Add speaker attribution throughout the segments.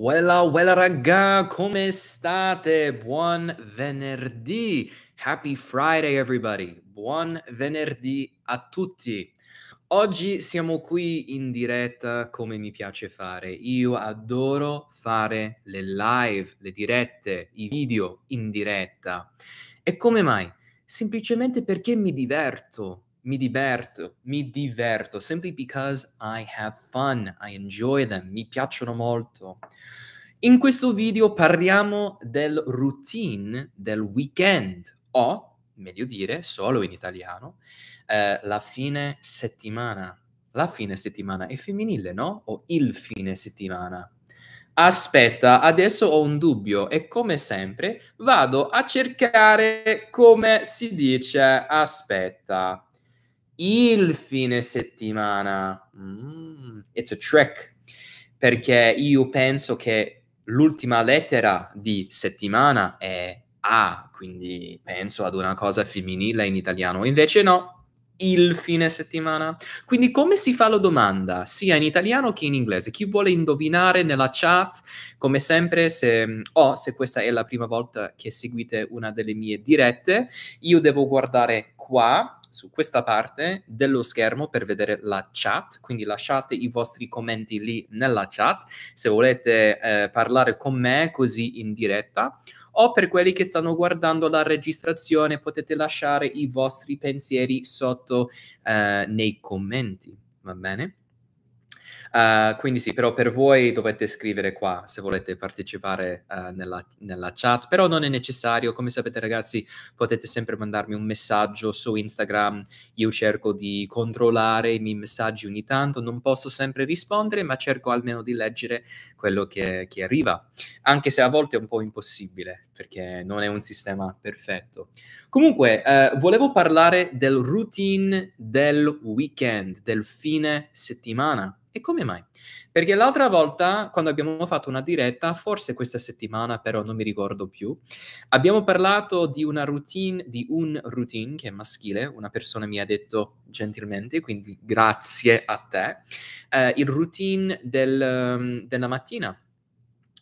Speaker 1: Wella, wella raga, come state? Buon venerdì. Happy Friday everybody. Buon venerdì a tutti. Oggi siamo qui in diretta come mi piace fare. Io adoro fare le live, le dirette, i video in diretta. E come mai? Semplicemente perché mi diverto, mi diverto, mi diverto, simply because I have fun, I enjoy them, mi piacciono molto. In questo video parliamo del routine del weekend o, meglio dire, solo in italiano, eh, la fine settimana. La fine settimana è femminile, no? O il fine settimana. Aspetta, adesso ho un dubbio e come sempre vado a cercare come si dice aspetta il fine settimana. Mm, it's a trick, perché io penso che l'ultima lettera di settimana è A, quindi penso ad una cosa femminile in italiano, invece no, il fine settimana. Quindi come si fa la domanda, sia in italiano che in inglese? Chi vuole indovinare nella chat, come sempre, se, o mm, oh, se questa è la prima volta che seguite una delle mie dirette, io devo guardare qua su questa parte dello schermo per vedere la chat, quindi lasciate i vostri commenti lì nella chat se volete eh, parlare con me così in diretta o per quelli che stanno guardando la registrazione potete lasciare i vostri pensieri sotto eh, nei commenti, va bene? Uh, quindi sì, però per voi dovete scrivere qua se volete partecipare uh, nella, nella, chat, però non è necessario, come sapete ragazzi potete sempre mandarmi un messaggio su Instagram, io cerco di controllare i miei messaggi ogni tanto, non posso sempre rispondere, ma cerco almeno di leggere quello che, che arriva, anche se a volte è un po' impossibile perché non è un sistema perfetto. Comunque, uh, volevo parlare del routine del weekend, del fine settimana. E come mai? Perché l'altra volta, quando abbiamo fatto una diretta, forse questa settimana, però non mi ricordo più, abbiamo parlato di una routine, di un routine che è maschile, una persona mi ha detto gentilmente, quindi grazie a te, eh, il routine del, ehm, della mattina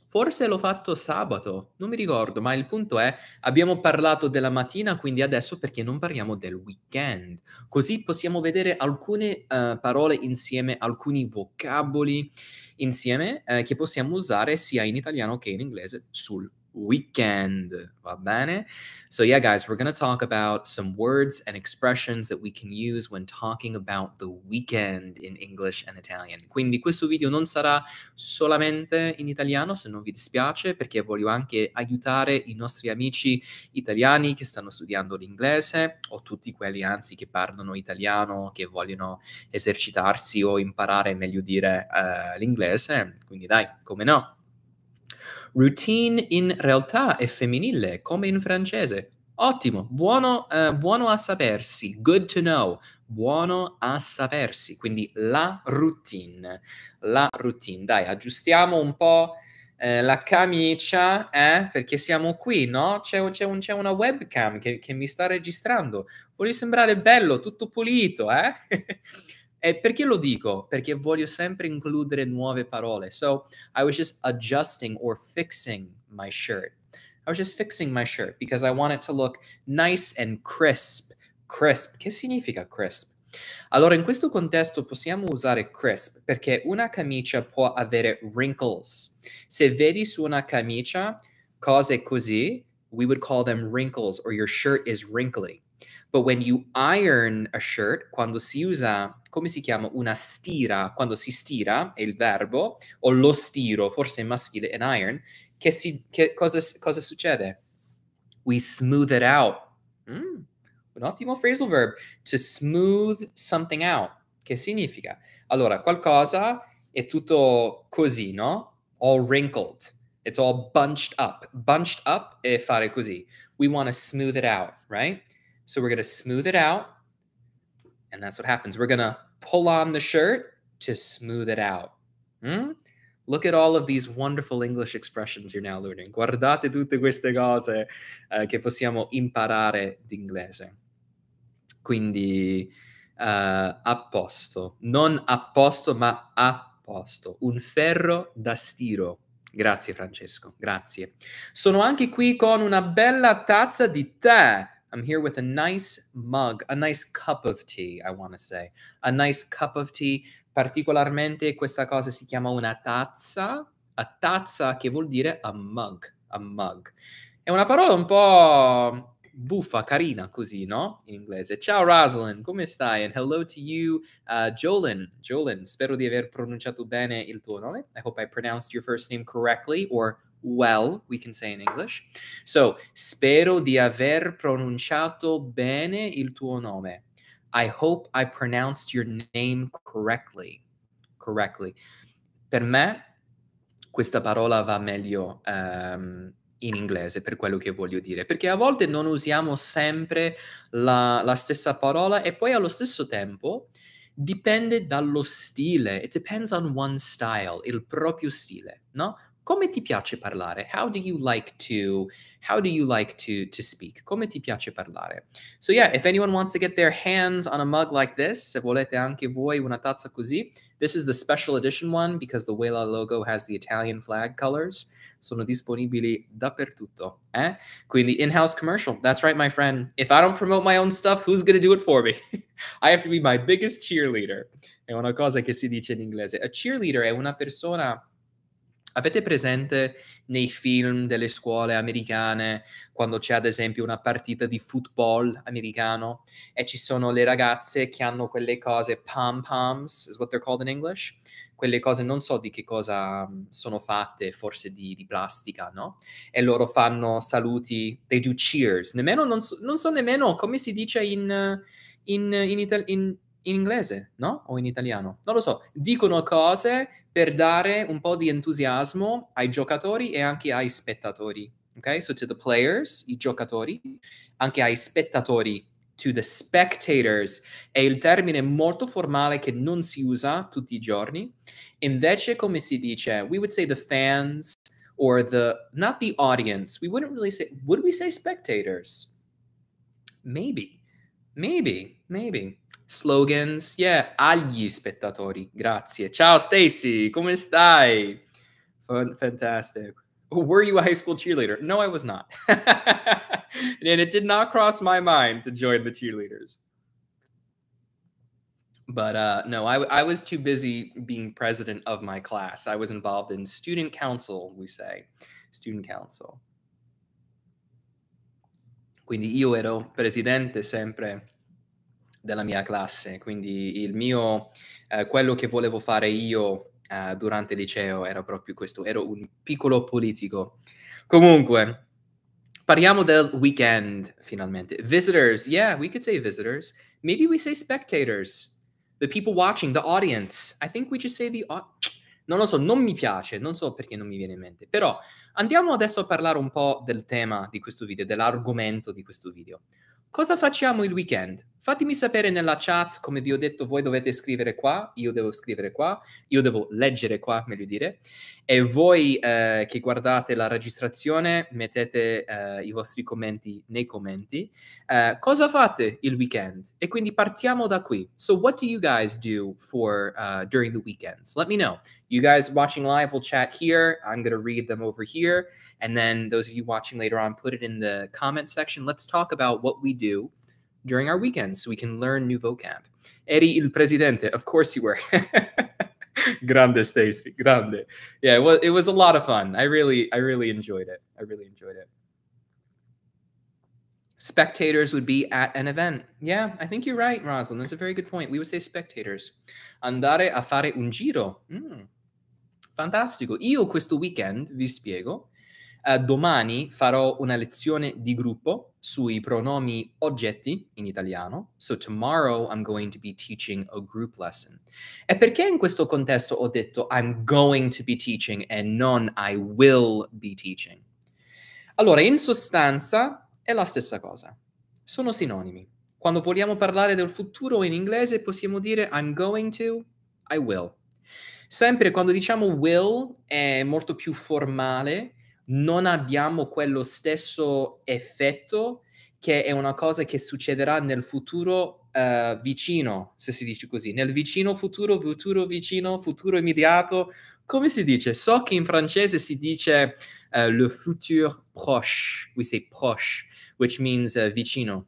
Speaker 1: Forse l'ho fatto sabato, non mi ricordo, ma il punto è, abbiamo parlato della mattina, quindi adesso perché non parliamo del weekend? Così possiamo vedere alcune uh, parole insieme, alcuni vocaboli insieme uh, che possiamo usare sia in italiano che in inglese sul weekend. Va bene? So, yeah, guys, we're going to talk about some words and expressions that we can use when talking about the weekend in English and Italian. Quindi questo video non sarà solamente in italiano, se non vi dispiace, perché voglio anche aiutare i nostri amici italiani che stanno studiando l'inglese o tutti quelli, anzi, che parlano italiano, che vogliono esercitarsi o imparare, meglio dire, eh, l'inglese. Quindi dai, come no? Routine in realtà è femminile, come in francese. Ottimo, buono, eh, buono a sapersi, good to know, buono a sapersi, quindi la routine, la routine. Dai, aggiustiamo un po' eh, la camicia, eh? perché siamo qui, no? C'è, c'è, un, c'è una webcam che, che, mi sta registrando, vuole sembrare bello, tutto pulito, eh? E perché lo dico? Perché voglio sempre includere nuove parole. So I was just adjusting or fixing my shirt. I was just fixing my shirt because I want it to look nice and crisp. Crisp, che significa crisp? Allora, in questo contesto possiamo usare crisp perché una camicia può avere wrinkles. Se vedi su una camicia cose così, we would call them wrinkles or your shirt is wrinkly. But when you iron a shirt, quando si usa, come si chiama? Una stira, quando si stira è il verbo, o lo stiro, forse in maschile, an iron, che, si, che cosa, cosa succede? We smooth it out. Mm, un ottimo phrasal verb, to smooth something out. Che significa? Allora, qualcosa è tutto così, no? All wrinkled. It's all bunched up. Bunched up è fare così. We want to smooth it out, right? So we're going to smooth it out. And that's what happens. We're going to pull on the shirt to smooth it out. Mm? Look at all of these wonderful English expressions you're now learning. Guardate tutte queste cose eh, che possiamo imparare d'inglese. Quindi eh, a posto, non a posto, ma a posto. Un ferro da stiro. Grazie Francesco, grazie. Sono anche qui con una bella tazza di tè I'm here with a nice mug, a nice cup of tea, I want to say. A nice cup of tea. Particolarmente questa cosa si chiama una tazza, a tazza che vuol dire a mug, a mug. È una parola un po' buffa, carina così, no? In inglese. Ciao Rosalind, come stai? And hello to you, uh, Jolin. Jolin, spero di aver pronunciato bene il tuo nome. I hope I pronounced your first name correctly or well, we can say in English. So, spero di aver pronunciato bene il tuo nome. I hope I pronounced your name correctly. Correctly. Per me questa parola va meglio um, in inglese per quello che voglio dire, perché a volte non usiamo sempre la, la stessa parola e poi allo stesso tempo dipende dallo stile. It depends on one style, il proprio stile, no? come ti piace parlare? How do you like to how do you like to to speak? Come ti piace parlare? So yeah, if anyone wants to get their hands on a mug like this, se volete anche voi una tazza così, this is the special edition one because the Wela logo has the Italian flag colors. Sono disponibili dappertutto, eh? Quindi in-house commercial. That's right, my friend. If I don't promote my own stuff, who's going to do it for me? I have to be my biggest cheerleader. È una cosa che si dice in inglese. A cheerleader è una persona Avete presente nei film delle scuole americane quando c'è ad esempio una partita di football americano e ci sono le ragazze che hanno quelle cose pom poms, is what they're called in English, quelle cose non so di che cosa sono fatte, forse di, di plastica, no? E loro fanno saluti, they do cheers, nemmeno, non, so, non so nemmeno come si dice in, in, in, Ital- in, in inglese, no? O in italiano, non lo so, dicono cose per dare un po' di entusiasmo ai giocatori e anche ai spettatori. Ok? So to the players, i giocatori, anche ai spettatori, to the spectators, è il termine molto formale che non si usa tutti i giorni. Invece, come si dice, we would say the fans or the, not the audience, we wouldn't really say, would we say spectators? Maybe, maybe, maybe. slogans, yeah, agli spettatori. Grazie. Ciao Stacy, come stai? fantastic. Oh, were you a high school cheerleader? No, I was not. and it did not cross my mind to join the cheerleaders. But uh, no, I, I was too busy being president of my class. I was involved in student council, we say, student council. Quindi io ero presidente sempre della mia classe, quindi il mio, eh, quello che volevo fare io eh, durante il liceo era proprio questo, ero un piccolo politico. Comunque, parliamo del weekend finalmente. Visitors, yeah, we could say visitors. Maybe we say spectators, the people watching, the audience. I think we just say the audience. Non lo so, non mi piace, non so perché non mi viene in mente. Però andiamo adesso a parlare un po' del tema di questo video, dell'argomento di questo video. Cosa facciamo il weekend? Fatemi sapere nella chat, come vi ho detto, voi dovete scrivere qua, io devo scrivere qua, io devo leggere qua, meglio dire, e voi eh, che guardate la registrazione mettete eh, i vostri commenti nei commenti. Eh, cosa fate il weekend? E quindi partiamo da qui. So what do you guys do for uh, during the weekends? Let me know. You guys watching live will chat here. I'm going to read them over here. And then those of you watching later on, put it in the comment section. Let's talk about what we do during our weekends so we can learn new vocab. Eri il presidente. Of course you were. grande Stacy, grande. Yeah, it was it was a lot of fun. I really I really enjoyed it. I really enjoyed it. Spectators would be at an event. Yeah, I think you're right, Rosalind. That's a very good point. We would say spectators. Andare a fare un giro. Mm. Fantastico. Io questo weekend, vi spiego, Eh, domani farò una lezione di gruppo sui pronomi oggetti in italiano. So tomorrow I'm going to be teaching a group lesson. E perché in questo contesto ho detto I'm going to be teaching e non I will be teaching? Allora, in sostanza è la stessa cosa. Sono sinonimi. Quando vogliamo parlare del futuro in inglese possiamo dire I'm going to, I will. Sempre quando diciamo will è molto più formale non abbiamo quello stesso effetto che è una cosa che succederà nel futuro uh, vicino, se si dice così, nel vicino futuro, futuro vicino, futuro immediato. Come si dice? So che in francese si dice uh, le futur proche, we say proche, which means uh, vicino.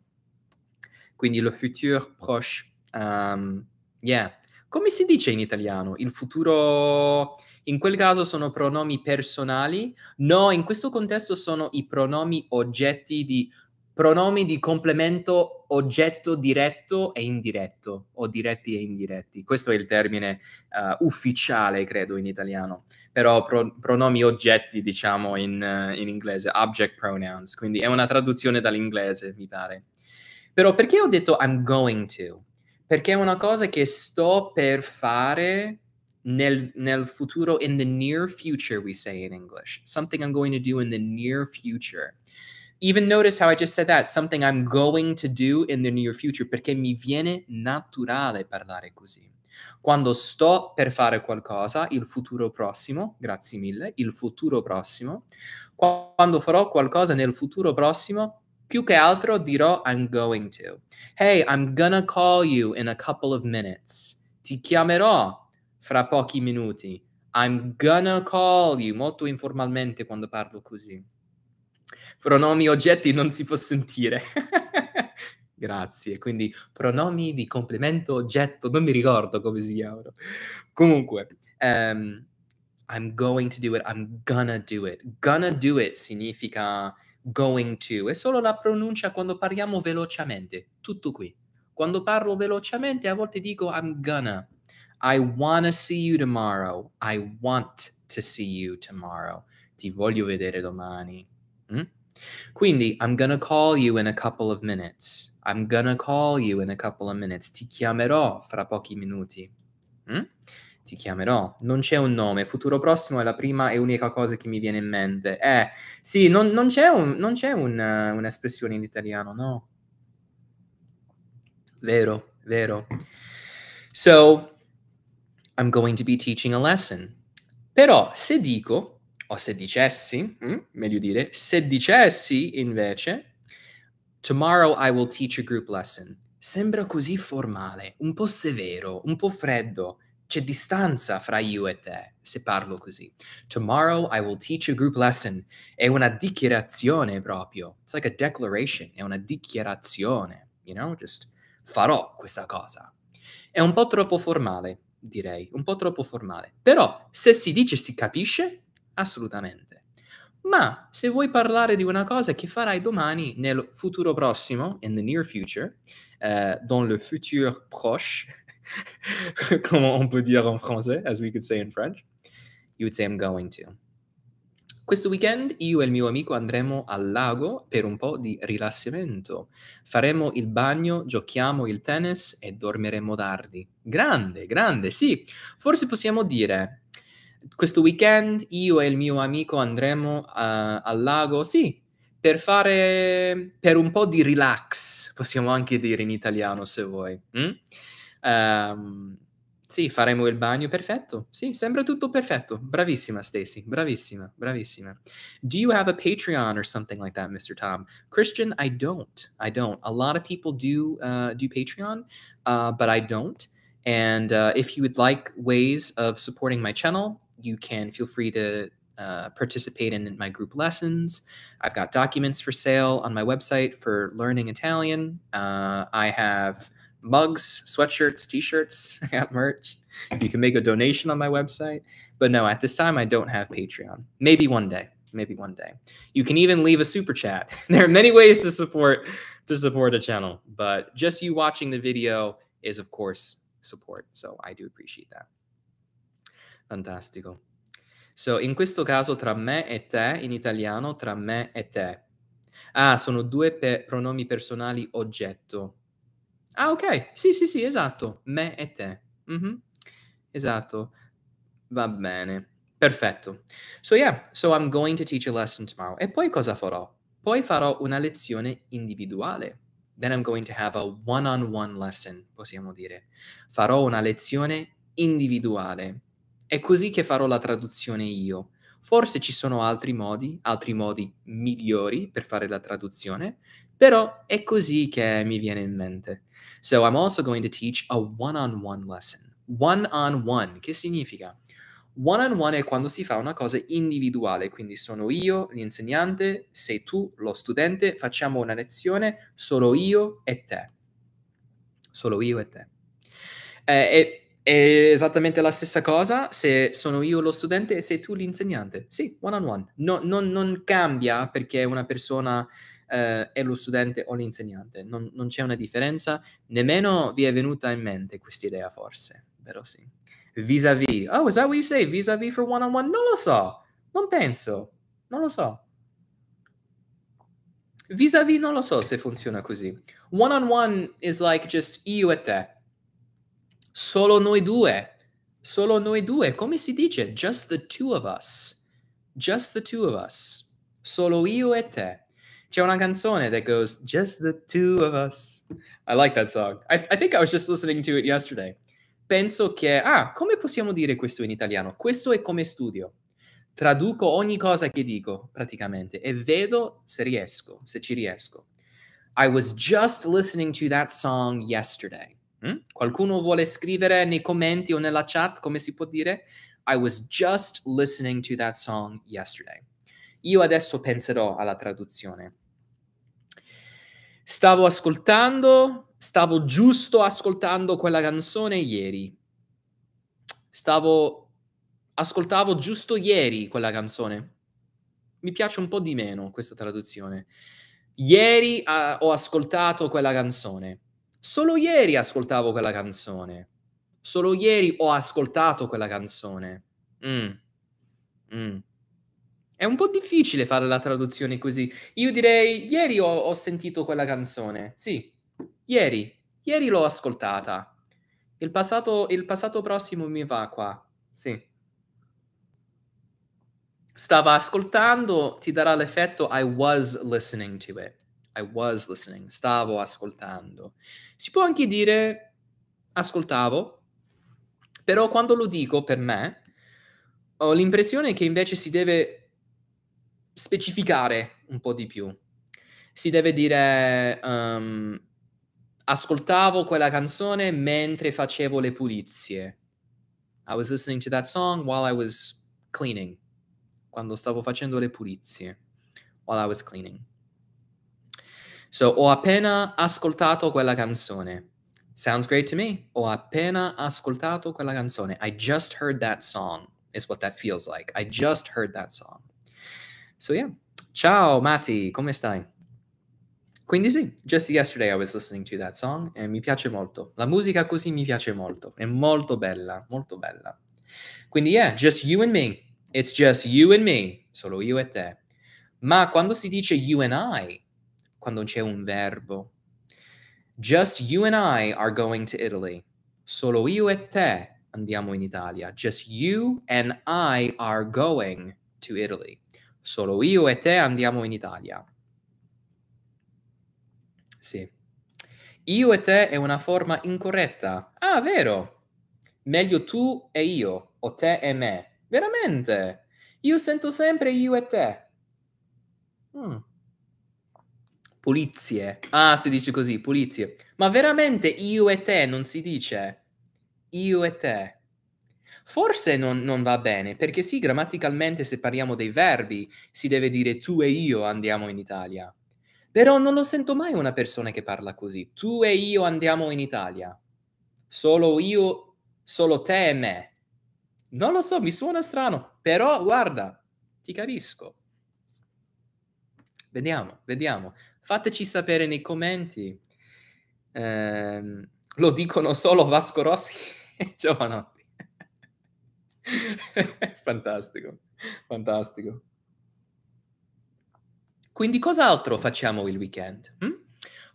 Speaker 1: Quindi le futur proche, um, yeah. Come si dice in italiano? Il futuro in quel caso sono pronomi personali. No, in questo contesto sono i pronomi oggetti di pronomi di complemento oggetto diretto e indiretto o diretti e indiretti. Questo è il termine uh, ufficiale, credo, in italiano. Però pro- pronomi oggetti, diciamo, in, uh, in inglese, object pronouns. Quindi è una traduzione dall'inglese, mi pare. Però perché ho detto I'm going to? Perché è una cosa che sto per fare nel, nel futuro, in the near future, we say in English. Something I'm going to do in the near future. Even notice how I just said that, something I'm going to do in the near future, perché mi viene naturale parlare così. Quando sto per fare qualcosa, il futuro prossimo, grazie mille, il futuro prossimo, quando farò qualcosa nel futuro prossimo, più che altro dirò I'm going to. Hey, I'm gonna call you in a couple of minutes. Ti chiamerò fra pochi minuti. I'm gonna call you, molto informalmente quando parlo così. Pronomi oggetti non si può sentire. Grazie, quindi pronomi di complemento oggetto, non mi ricordo come si chiamano. Comunque, um, I'm going to do it, I'm gonna do it. Gonna do it significa going to, è solo la pronuncia quando parliamo velocemente, tutto qui. Quando parlo velocemente a volte dico I'm gonna, i wanna see you tomorrow. I want to see you tomorrow. Ti voglio vedere domani. Mm? Quindi, I'm gonna call you in a couple of minutes. I'm gonna call you in a couple of minutes. Ti chiamerò fra pochi minuti. Mm? Ti chiamerò. Non c'è un nome. Futuro prossimo è la prima e unica cosa che mi viene in mente. Eh, sì, non, non c'è, un, non c'è un, uh, un'espressione in italiano, no? Vero, vero. So, I'm going to be teaching a lesson. Però se dico, o se dicessi, mm, meglio dire, se dicessi invece, tomorrow I will teach a group lesson, sembra così formale, un po' severo, un po' freddo. C'è distanza fra io e te se parlo così. Tomorrow I will teach a group lesson. È una dichiarazione proprio. It's like a declaration. È una dichiarazione. You know, just farò questa cosa. È un po' troppo formale direi, un po' troppo formale. Però se si dice si capisce, assolutamente. Ma se vuoi parlare di una cosa che farai domani nel futuro prossimo, in the near future, eh, dans le futur proche, come on peut dire en français, as we could say in French, you would say I'm going to. Questo weekend io e il mio amico andremo al lago per un po' di rilassamento. Faremo il bagno, giochiamo il tennis e dormiremo tardi. Grande, grande, sì. Forse possiamo dire, questo weekend io e il mio amico andremo uh, al lago, sì, per fare per un po' di relax, possiamo anche dire in italiano se vuoi. Mm? Um, Sì, faremo il bagno, perfetto. Sì, sembra tutto perfetto. Bravissima, Stacy. Bravissima, bravissima. Do you have a Patreon or something like that, Mr. Tom? Christian, I don't. I don't. A lot of people do uh, do Patreon, uh, but I don't. And uh, if you would like ways of supporting my channel, you can feel free to uh, participate in my group lessons. I've got documents for sale on my website for learning Italian. Uh, I have mugs, sweatshirts, t-shirts. I got merch. You can make a donation on my website. But no, at this time I don't have Patreon. Maybe one day. Maybe one day. You can even leave a super chat. There are many ways to support to support a channel, but just you watching the video is of course support. So I do appreciate that. Fantastico. So in questo caso tra me e te in italiano tra me e te. Ah, sono due pe pronomi personali oggetto. Ah, ok. Sì, sì, sì, esatto. Me e te. Mm-hmm. Esatto. Va bene. Perfetto. So yeah, so I'm going to teach a lesson tomorrow. E poi cosa farò? Poi farò una lezione individuale. Then I'm going to have a one-on-one lesson, possiamo dire. Farò una lezione individuale. È così che farò la traduzione io. Forse ci sono altri modi, altri modi migliori per fare la traduzione, però è così che mi viene in mente. So I'm also going to teach a one-on-one lesson. One-on-one, che significa? One-on-one è quando si fa una cosa individuale, quindi sono io l'insegnante, sei tu lo studente, facciamo una lezione solo io e te. Solo io e te. Eh, e è esattamente la stessa cosa se sono io lo studente e sei tu l'insegnante. Sì, one on one. No, non, non, cambia perché una persona eh, è lo studente o l'insegnante. Non, non, c'è una differenza, nemmeno vi è venuta in mente questa idea forse, vero sì. Vis-à-vis, oh, is that what you say? Vis-à-vis for one-on-one? Non lo so, non penso, non lo so. Vis-à-vis non lo so se funziona così. One-on-one is like just io e te. Solo noi due. Solo noi due. Come si dice? Just the two of us. Just the two of us. Solo io e te. C'è una canzone that goes, Just the two of us. I like that song. I, I think I was just listening to it yesterday. Penso che, ah, come possiamo dire questo in italiano? Questo è come studio. Traduco ogni cosa che dico, praticamente, e vedo se riesco, se ci riesco. I was just listening to that song yesterday. Mm? Qualcuno vuole scrivere nei commenti o nella chat come si può dire? I was just listening to that song yesterday. Io adesso penserò alla traduzione. Stavo ascoltando, stavo giusto ascoltando quella canzone ieri. Stavo ascoltavo giusto ieri quella canzone. Mi piace un po' di meno questa traduzione. Ieri uh, ho ascoltato quella canzone. Solo ieri ascoltavo quella canzone. Solo ieri ho ascoltato quella canzone. Mm. Mm. È un po' difficile fare la traduzione così. Io direi, ieri ho, ho sentito quella canzone. Sì, ieri. Ieri l'ho ascoltata. Il passato, il passato prossimo mi va qua. Sì. Stava ascoltando, ti darà l'effetto I was listening to it. I was listening. Stavo ascoltando. Si può anche dire ascoltavo, però quando lo dico per me ho l'impressione che invece si deve specificare un po' di più. Si deve dire um, ascoltavo quella canzone mentre facevo le pulizie. I was listening to that song while I was cleaning. Quando stavo facendo le pulizie. While I was cleaning. So, ho appena ascoltato quella canzone. Sounds great to me. Ho appena ascoltato quella canzone. I just heard that song, is what that feels like. I just heard that song. So yeah. Ciao Matti, come stai? Quindi sì, just yesterday I was listening to that song e mi piace molto. La musica così mi piace molto, è molto bella, molto bella. Quindi yeah, just you and me. It's just you and me, solo io e te. Ma quando si dice you and I, quando c'è un verbo, just you and I are going to Italy. Solo io e te andiamo in Italia. Just you and I are going to Italy solo io e te andiamo in Italia. Sì. Io e te è una forma incorretta. Ah, vero. Meglio tu e io, o te e me. Veramente. Io sento sempre io e te. Mm. Pulizie. Ah, si dice così, pulizie. Ma veramente io e te non si dice. Io e te. Forse non, non, va bene, perché sì, grammaticalmente se parliamo dei verbi si deve dire tu e io andiamo in Italia. Però non lo sento mai una persona che parla così. Tu e io andiamo in Italia. Solo io, solo te e me. Non lo so, mi suona strano, però guarda, ti capisco. Vediamo, vediamo. Fateci sapere nei commenti. Eh, lo dicono solo Vasco Rossi e Giovanotto. fantastico, fantastico. Quindi cos'altro facciamo il weekend? Hm?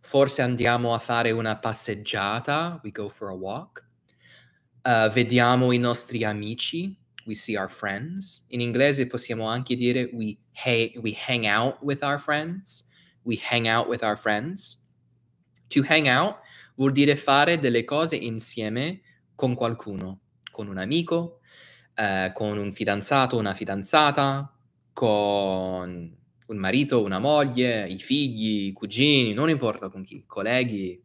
Speaker 1: Forse andiamo a fare una passeggiata, we go for a walk. Uh, vediamo i nostri amici, we see our friends. In inglese possiamo anche dire we, hey, we hang out with our friends. We hang out with our friends. To hang out vuol dire fare delle cose insieme con qualcuno, con un amico, eh, con un fidanzato, una fidanzata, con un marito, una moglie, i figli, i cugini, non importa con chi, colleghi,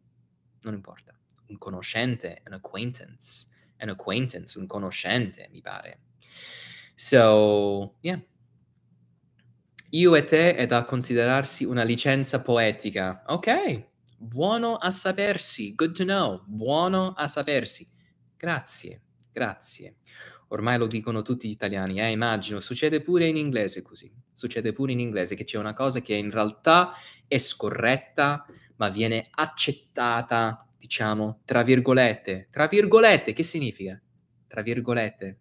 Speaker 1: non importa. Un conoscente, an acquaintance, an acquaintance, un conoscente, mi pare. So, yeah. Io e te è da considerarsi una licenza poetica. Ok, buono a sapersi, good to know, buono a sapersi. Grazie, grazie ormai lo dicono tutti gli italiani, eh, immagino, succede pure in inglese così, succede pure in inglese che c'è una cosa che in realtà è scorretta, ma viene accettata, diciamo, tra virgolette. Tra virgolette, che significa? Tra virgolette.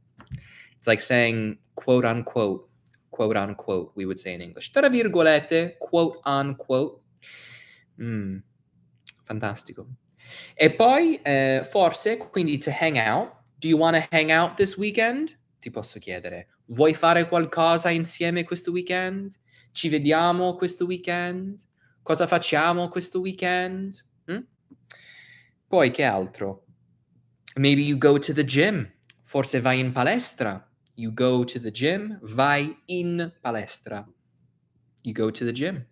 Speaker 1: It's like saying quote unquote, quote unquote, we would say in English. Tra virgolette, quote unquote. Mm, fantastico. E poi, eh, forse, quindi to hang out, Do you want to hang out this weekend? Ti posso chiedere, vuoi fare qualcosa insieme questo weekend? Ci vediamo questo weekend? Cosa facciamo questo weekend? Mm? Poi che altro? Maybe you go to the gym. Forse vai in palestra. You go to the gym. Vai in palestra. You go to the gym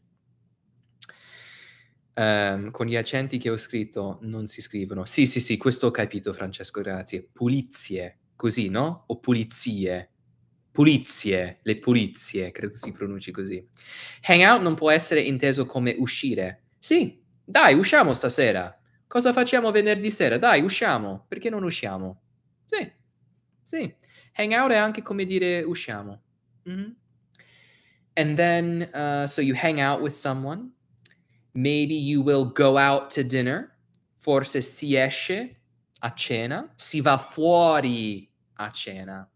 Speaker 1: ehm, con gli accenti che ho scritto non si scrivono. Sì, sì, sì, questo ho capito, Francesco, grazie. Pulizie, così, no? O pulizie. Pulizie, le pulizie, credo si pronunci così. Hangout non può essere inteso come uscire. Sì, dai, usciamo stasera. Cosa facciamo venerdì sera? Dai, usciamo. Perché non usciamo? Sì, sì. Hangout è anche come dire usciamo. Mm-hmm. And then, uh, so you hang out with someone. Maybe you will go out to dinner. Forse si esce a cena. Si va fuori a cena.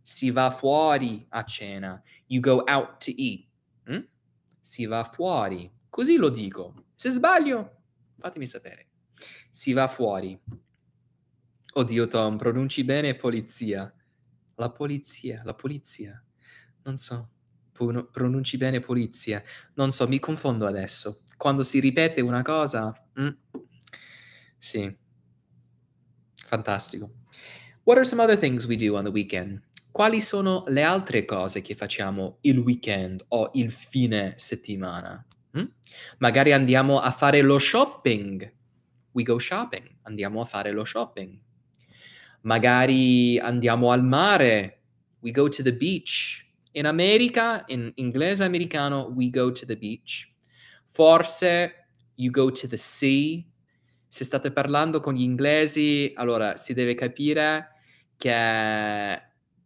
Speaker 1: Si va fuori a cena. You go out to eat. Mm? Si va fuori. Così lo dico. Se sbaglio, fatemi sapere. Si va fuori. Oddio Tom, pronunci bene polizia. La polizia, la polizia. Non so. Pronunci bene polizia. Non so, mi confondo adesso quando si ripete una cosa... Mm, sì. Fantastico. What are some other things we do on the weekend? Quali sono le altre cose che facciamo il weekend o il fine settimana? Mm? Magari andiamo a fare lo shopping. We go shopping. Andiamo a fare lo shopping. Magari andiamo al mare. We go to the beach. In America, in inglese americano, we go to the beach. Forse you go to the sea. Se state parlando con gli inglesi, allora si deve capire che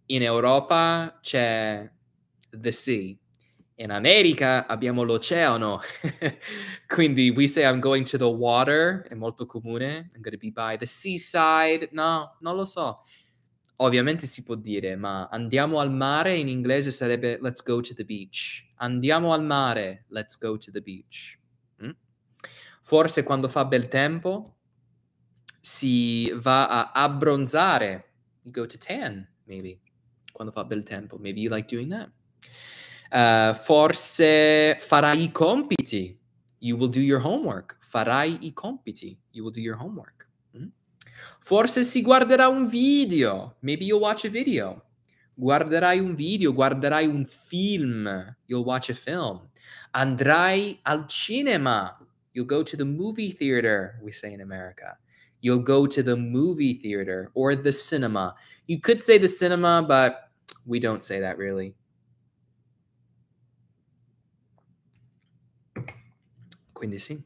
Speaker 1: in Europa c'è the sea. In America abbiamo l'oceano. Quindi we say I'm going to the water, è molto comune. I'm going to be by the seaside. No, non lo so. Ovviamente si può dire, ma andiamo al mare in inglese sarebbe let's go to the beach. Andiamo al mare, let's go to the beach. Mm? Forse quando fa bel tempo si va a abbronzare, you go to tan, maybe. Quando fa bel tempo, maybe you like doing that. Uh, forse farai i compiti, you will do your homework. Farai i compiti, you will do your homework. Mm? Forse si guarderà un video, maybe you'll watch a video guarderai un video, guarderai un film, you'll watch a film, andrai al cinema, you'll go to the movie theater, we say in America. You'll go to the movie theater or the cinema. You could say the cinema, but we don't say that really. Quindi sì,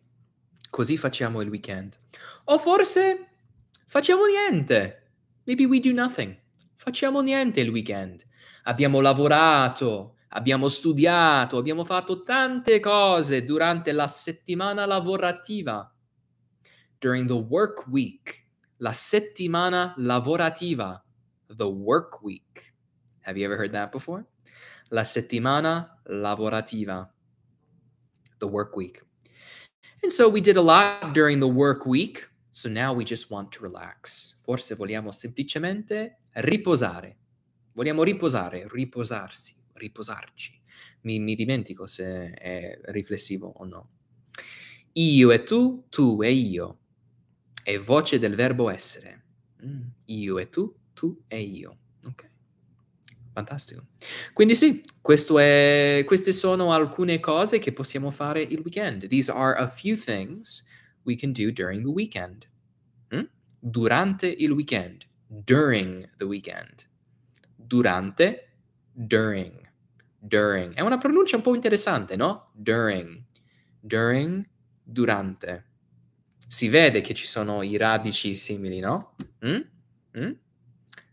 Speaker 1: così facciamo il weekend. O forse facciamo niente. Maybe we do nothing facciamo niente il weekend. Abbiamo lavorato, abbiamo studiato, abbiamo fatto tante cose durante la settimana lavorativa. During the work week, la settimana lavorativa, the work week. Have you ever heard that before? La settimana lavorativa, the work week. And so we did a lot during the work week. So now we just want to relax. Forse vogliamo semplicemente riposare. Vogliamo riposare, riposarsi, riposarci. Mi, mi dimentico se è riflessivo o no. Io e tu, tu e io. È voce del verbo essere. Mm, io e tu, tu e io. Ok. Fantastico. Quindi sì, questo è, queste sono alcune cose che possiamo fare il weekend. These are a few things we can do during the weekend. Mm? Durante il weekend during the weekend. Durante, during, during. È una pronuncia un po' interessante, no? During, during, durante. Si vede che ci sono i radici simili, no? Mm? Mm?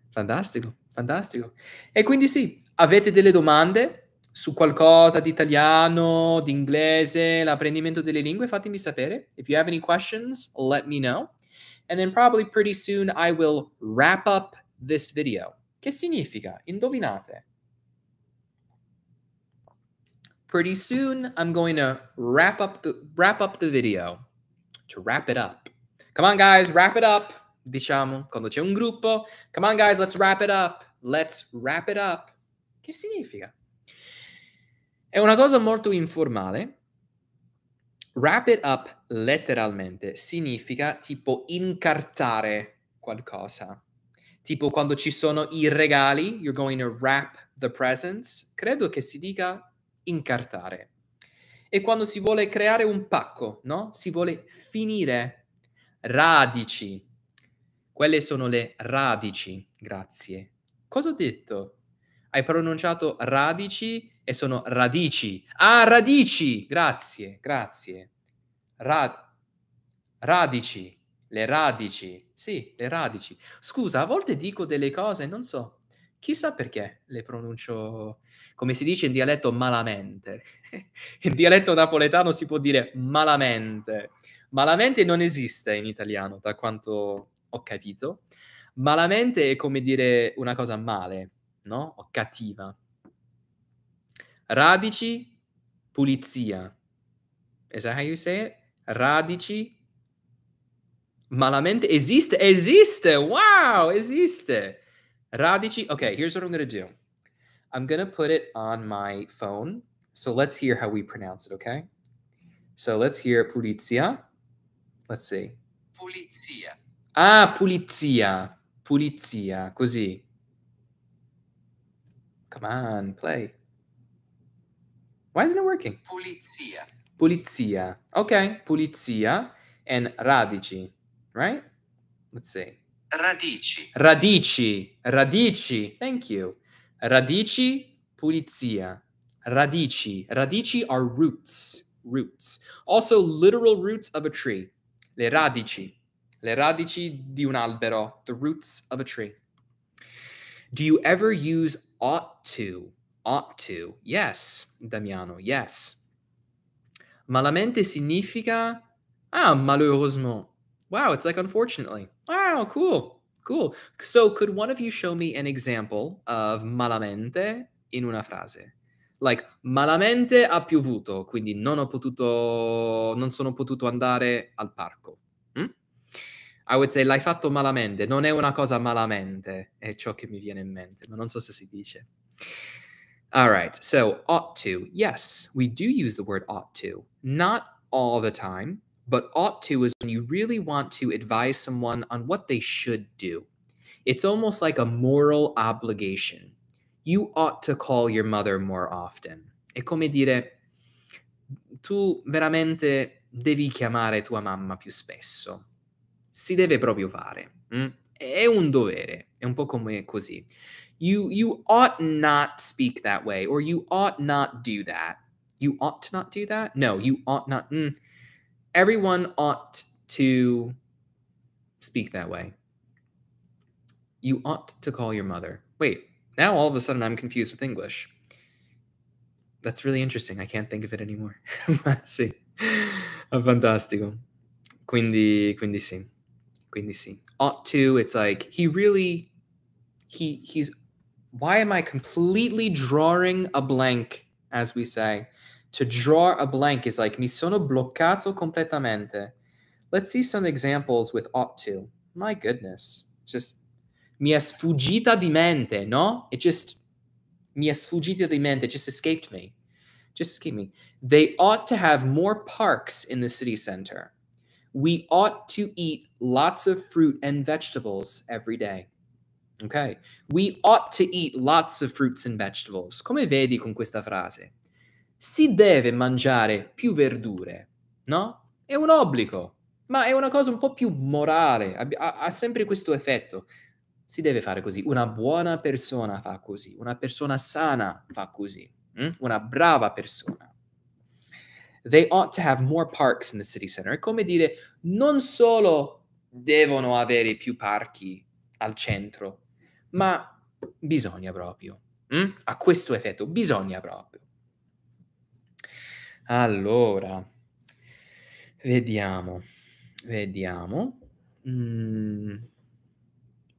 Speaker 1: Fantastico, fantastico. E quindi sì, avete delle domande su qualcosa di italiano, di inglese, l'apprendimento delle lingue, fatemi sapere. If you have any questions, let me know. And then probably pretty soon I will wrap up this video. Che significa? Indovinate. Pretty soon I'm going to wrap up the wrap up the video. To wrap it up. Come on guys, wrap it up. Diciamo quando c'è un gruppo. Come on guys, let's wrap it up. Let's wrap it up. Che significa? È una cosa molto informale Wrap it up letteralmente significa tipo incartare qualcosa. Tipo quando ci sono i regali, you're going to wrap the presents, credo che si dica incartare. E quando si vuole creare un pacco, no? Si vuole finire radici. Quelle sono le radici, grazie. Cosa ho detto? Hai pronunciato radici e sono radici. Ah, radici! Grazie, grazie. Ra- radici, le radici. Sì, le radici. Scusa, a volte dico delle cose, non so, chissà perché le pronuncio, come si dice in dialetto, malamente. in dialetto napoletano si può dire malamente. Malamente non esiste in italiano, da quanto ho capito. Malamente è come dire una cosa male, no? O cattiva Radici, pulizia. Is that how you say it? Radici, malamente. Existe, existe. Wow, existe. Radici. Okay, here's what I'm going to do I'm going to put it on my phone. So let's hear how we pronounce it, okay? So let's hear pulizia. Let's see. Pulizia. Ah, pulizia. Pulizia. Così. Come on, play. Why isn't it working? Pulizia. Pulizia. Okay, pulizia and radici, right? Let's see. Radici. Radici. Radici. Thank you. Radici, pulizia. Radici. Radici are roots. Roots. Also literal roots of a tree. Le radici. Le radici di un albero. The roots of a tree. Do you ever use ought to ought to. Yes, Damiano, yes. Malamente significa, ah, malheureusement. Wow, it's like unfortunately. Wow, cool, cool. So could one of you show me an example of malamente in una frase? Like, malamente ha piovuto, quindi non ho potuto, non sono potuto andare al parco. Mm? I would say l'hai fatto malamente, non è una cosa malamente, è ciò che mi viene in mente, ma non so se si dice. All right. So, ought to. Yes, we do use the word ought to. Not all the time, but ought to is when you really want to advise someone on what they should do. It's almost like a moral obligation. You ought to call your mother more often. È come dire tu veramente devi chiamare tua mamma più spesso. Si deve proprio fare. Mm? È un dovere, è un po' come così you you ought not speak that way or you ought not do that you ought to not do that no you ought not mm. everyone ought to speak that way you ought to call your mother wait now all of a sudden i'm confused with english that's really interesting i can't think of it anymore See, sì fantastico quindi quindi sì quindi sì ought to it's like he really he he's why am I completely drawing a blank, as we say? To draw a blank is like mi sono bloccato completamente. Let's see some examples with ought to. My goodness. Just mi è sfuggita di mente, no? It just mi è sfuggita di mente, it just escaped me. Just escaped me. They ought to have more parks in the city center. We ought to eat lots of fruit and vegetables every day. Ok? We ought to eat lots of fruits and vegetables. Come vedi con questa frase? Si deve mangiare più verdure, no? È un obbligo, ma è una cosa un po' più morale. ha, ha sempre questo effetto si deve fare così. Una buona persona fa così, una persona sana fa così, mm? una brava persona. They ought to have more parks in the city center. È come dire, non solo devono avere più parchi al centro, ma bisogna proprio. Mh? Mm? A questo effetto, bisogna proprio. Allora, vediamo, vediamo. Mm,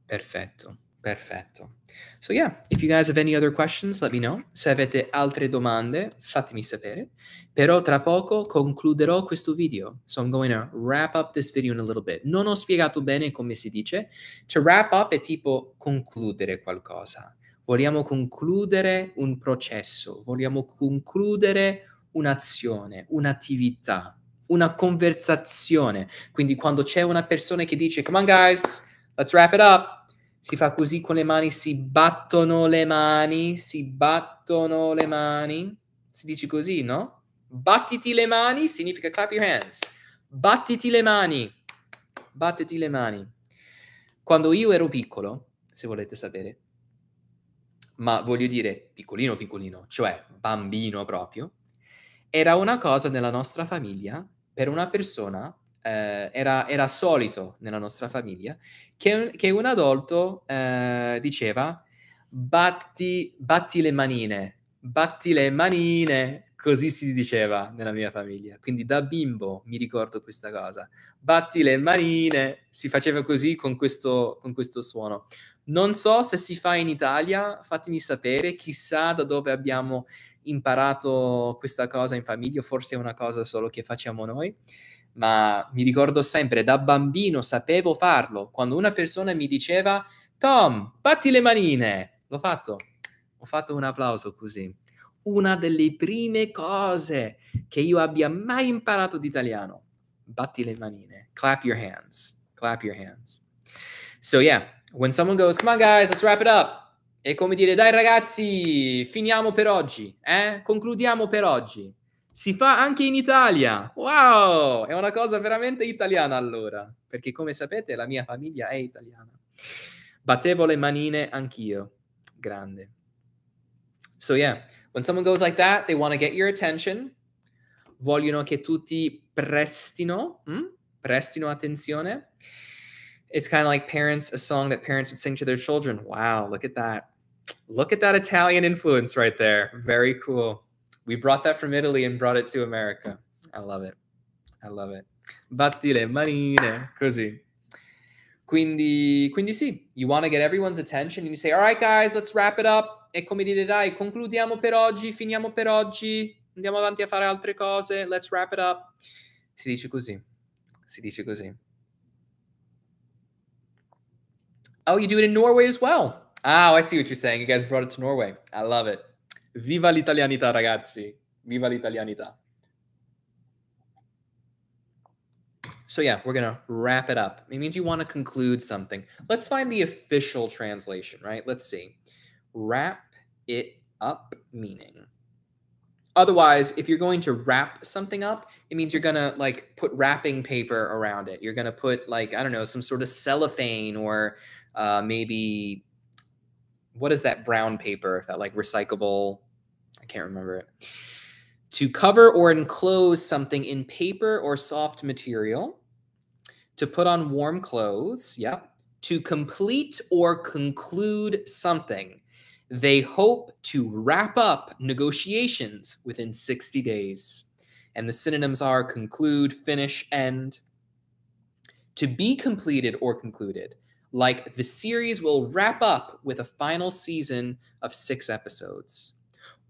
Speaker 1: perfetto. Perfetto. So yeah, if you guys have any other questions, let me know. Se avete altre domande, fatemi sapere. Però tra poco concluderò questo video. So I'm going to wrap up this video in a little bit. Non ho spiegato bene come si dice. To wrap up è tipo concludere qualcosa. Vogliamo concludere un processo, vogliamo concludere un'azione, un'attività, una conversazione. Quindi quando c'è una persona che dice "Come on guys, let's wrap it up." si fa così con le mani, si battono le mani, si battono le mani, si dice così, no? Battiti le mani significa clap your hands. Battiti le mani, battiti le mani. Quando io ero piccolo, se volete sapere, ma voglio dire piccolino piccolino, cioè bambino proprio, era una cosa nella nostra famiglia per una persona eh, era, era, solito nella nostra famiglia, che, che un adulto eh, diceva batti, batti le manine, batti le manine, così si diceva nella mia famiglia. Quindi da bimbo mi ricordo questa cosa. Batti le manine, si faceva così con questo, con questo suono. Non so se si fa in Italia, fatemi sapere, chissà da dove abbiamo imparato questa cosa in famiglia, forse è una cosa solo che facciamo noi ma mi ricordo sempre, da bambino sapevo farlo. Quando una persona mi diceva, Tom, batti le manine, l'ho fatto. Ho fatto un applauso così. Una delle prime cose che io abbia mai imparato d'italiano. Batti le manine. Clap your hands. Clap your hands. So yeah, when someone goes, come on guys, let's wrap it up. È come dire, dai ragazzi, finiamo per oggi, eh? Concludiamo per oggi. Si fa anche in Italia. Wow! È una cosa veramente italiana allora, perché come sapete la mia famiglia è italiana. Battevo le manine anch'io. Grande. So yeah, when someone goes like that, they want to get your attention. Vogliono che tutti prestino, mm? prestino attenzione. It's kind of like parents, a song that parents would sing to their children. Wow, look at that. Look at that Italian influence right there. Very cool. we brought that from Italy and brought it to America. I love it. I love it. Battile manine, così. Quindi, quindi sì, you want to get everyone's attention and you say, all right guys, let's wrap it up. E come dire, dai, concludiamo per oggi, finiamo per oggi, andiamo avanti a fare altre cose, let's wrap it up. Si dice così. Si dice così. Oh, you do it in Norway as well. Ah, oh, I see what you're saying. You guys brought it to Norway. I love it. Viva l'italianità, ragazzi. Viva l'italianità. So yeah, we're gonna wrap it up. It means you want to conclude something. Let's find the official translation, right? Let's see. Wrap it up meaning. Otherwise, if you're going to wrap something up, it means you're gonna like put wrapping paper around it. You're gonna put like I don't know some sort of cellophane or uh, maybe what is that brown paper that like recyclable i can't remember it to cover or enclose something in paper or soft material to put on warm clothes yep to complete or conclude something they hope to wrap up negotiations within 60 days and the synonyms are conclude finish end to be completed or concluded like the series will wrap up with a final season of six episodes.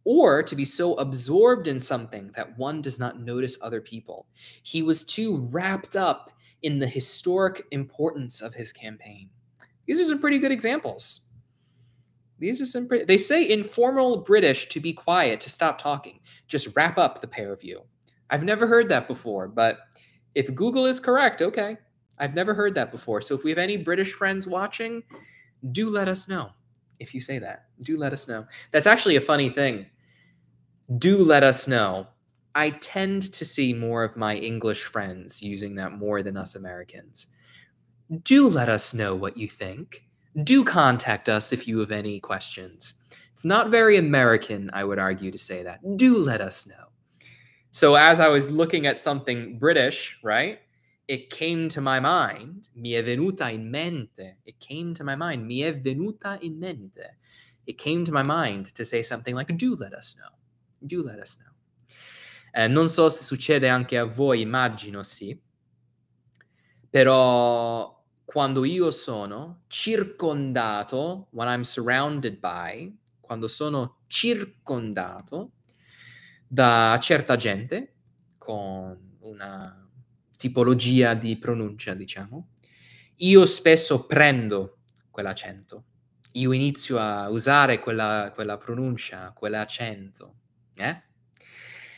Speaker 1: Or to be so absorbed in something that one does not notice other people. He was too wrapped up in the historic importance of his campaign. These are some pretty good examples. These are some pretty. They say informal British to be quiet, to stop talking. Just wrap up the pair of you. I've never heard that before, but if Google is correct, okay. I've never heard that before. So if we have any British friends watching, do let us know if you say that. Do let us know. That's actually a funny thing. Do let us know. I tend to see more of my English friends using that more than us Americans. Do let us know what you think. Do contact us if you have any questions. It's not very American, I would argue, to say that. Do let us know. So, as I was looking at something British, right? it came to my mind, mi è venuta in mente, it came to my mind, mi è venuta in mente, it came to my mind to say something like, do let us know, do let us know. Eh, non so se succede anche a voi, immagino sì, però quando io sono circondato, when I'm surrounded by, quando sono circondato da certa gente con una tipologia di pronuncia, diciamo, io spesso prendo quell'accento, io inizio a usare quella, quella pronuncia, quell'accento, eh?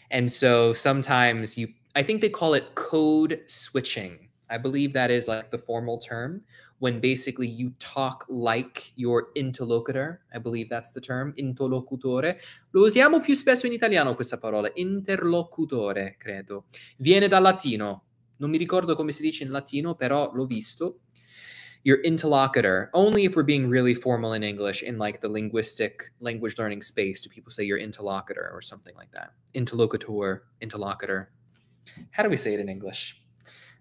Speaker 1: And so sometimes you, I think they call it code switching. I believe that is like the formal term when basically you talk like your interlocutor. I believe that's the term, interlocutore. Lo usiamo più spesso in italiano questa parola, interlocutore, credo. Viene dal latino Non mi ricordo come si dice in latino, però l'ho visto. Your interlocutor, only if we're being really formal in English, in like the linguistic language learning space, do people say your interlocutor or something like that? Interlocutor, interlocutor. How do we say it in English?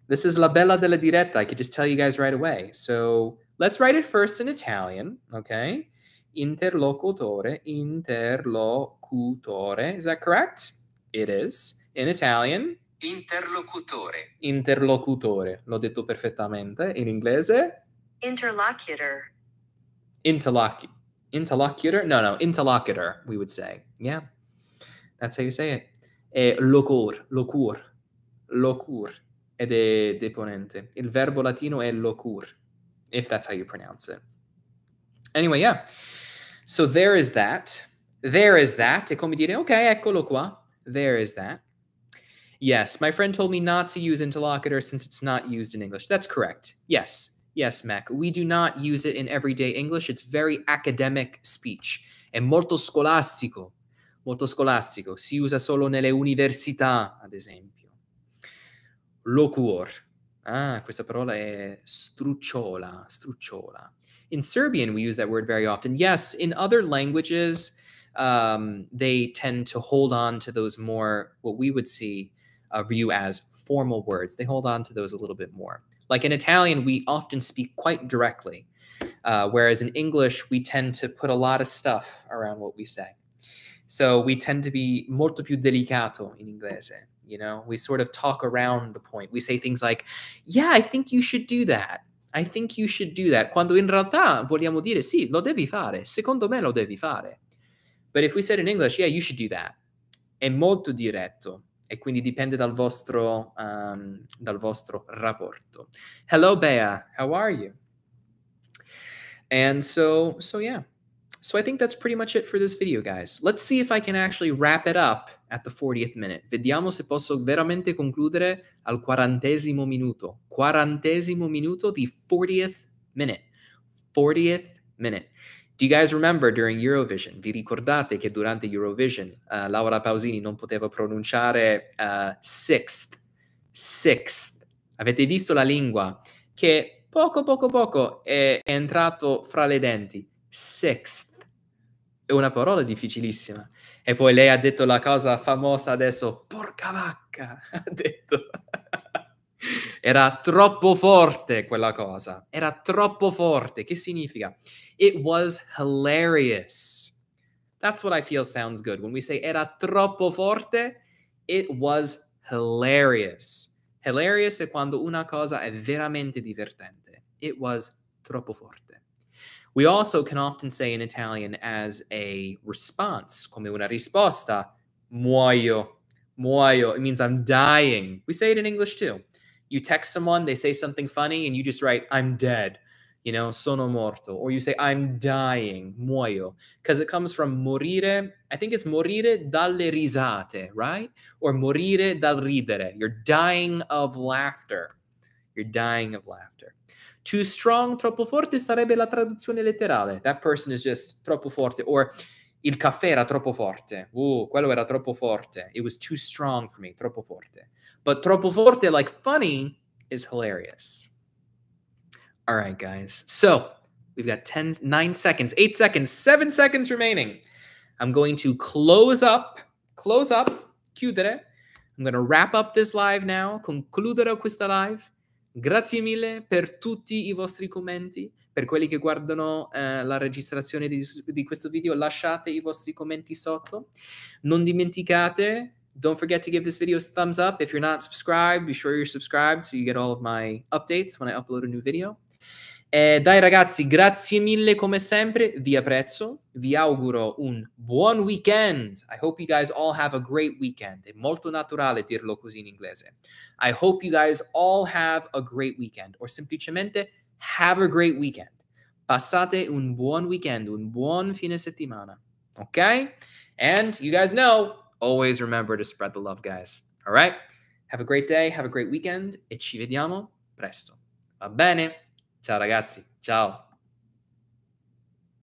Speaker 1: This is la bella della diretta. I could just tell you guys right away. So let's write it first in Italian, okay? Interlocutore, interlocutore. Is that correct? It is in Italian. Interlocutore. Interlocutore, l'ho detto perfettamente in inglese. Interlocutor. Interlocutor. Interlocutor? No, no, interlocutor, we would say. Yeah. That's how you say it. E locur, locur, locur ed è deponente. Il verbo latino è locur, if that's how you pronounce it. Anyway, yeah. So there is that. There is that. E come dire, ok, eccolo qua. There is that. Yes, my friend told me not to use interlocutor since it's not used in English. That's correct. Yes, yes, Mac. We do not use it in everyday English. It's very academic speech. È molto scolastico. Molto scolastico. Si usa solo nelle università, ad esempio. Locuor. Ah, questa parola è strucciola, strucciola. In Serbian, we use that word very often. Yes, in other languages, um, they tend to hold on to those more, what we would see, uh, view as formal words. They hold on to those a little bit more. Like in Italian, we often speak quite directly, uh, whereas in English, we tend to put a lot of stuff around what we say. So we tend to be molto più delicato in inglese. You know, we sort of talk around the point. We say things like, yeah, I think you should do that. I think you should do that. Quando in realtà vogliamo dire, sì, lo devi fare. Secondo me lo devi fare. But if we said in English, yeah, you should do that, è molto diretto. e quindi dipende dal vostro, um, dal vostro rapporto. Hello Bea, how are you? And so, so yeah. So I think that's pretty much it for this video, guys. Let's see if I can actually wrap it up at the 40th minute. Vediamo se posso veramente concludere al quarantesimo minuto. Quarantesimo minuto di 40th minute. 40th minute. Do you guys remember during Eurovision? Vi ricordate che durante Eurovision uh, Laura Pausini non poteva pronunciare uh, sixth? Sixth. Avete visto la lingua che poco poco poco è, è entrato fra le denti. Sixth. È una parola difficilissima. E poi lei ha detto la cosa famosa adesso, porca vacca, ha detto. Era troppo forte quella cosa. Era troppo forte. Che significa? It was hilarious. That's what I feel sounds good. When we say era troppo forte, it was hilarious. Hilarious è quando una cosa è veramente divertente. It was troppo forte. We also can often say in Italian as a response, come una risposta, muoio, muoio. It means I'm dying. We say it in English too you text someone, they say something funny, and you just write, I'm dead, you know, sono morto. Or you say, I'm dying, muoio. Because it comes from morire, I think it's morire dalle risate, right? Or morire dal ridere. You're dying of laughter. You're dying of laughter. Too strong, troppo forte sarebbe la traduzione letterale. That person is just troppo forte. Or il caffè era troppo forte. Uh, quello era troppo forte. It was too strong for me, troppo forte. But troppo forte, like funny, is hilarious. All right, guys. So we've got 10, 9 seconds, 8 seconds, 7 seconds remaining. I'm going to close up, close up, chiudere. I'm going to wrap up this live now, concludere questa live. Grazie mille per tutti i vostri commenti. Per quelli che guardano eh, la registrazione di, di questo video, lasciate i vostri commenti sotto. Non dimenticate don't forget to give this video a thumbs up. If you're not subscribed, be sure you're subscribed so you get all of my updates when I upload a new video. E eh, dai ragazzi, grazie mille come sempre, vi apprezzo, vi auguro un buon weekend. I hope you guys all have a great weekend. È molto naturale dirlo così in inglese. I hope you guys all have a great weekend or semplicemente have a great weekend. Passate un buon weekend, un buon fine settimana. Okay? And you guys know always remember to spread the love, guys. All right? Have a great day. Have a great weekend. E ci vediamo presto. Va bene? Ciao, ragazzi. Ciao.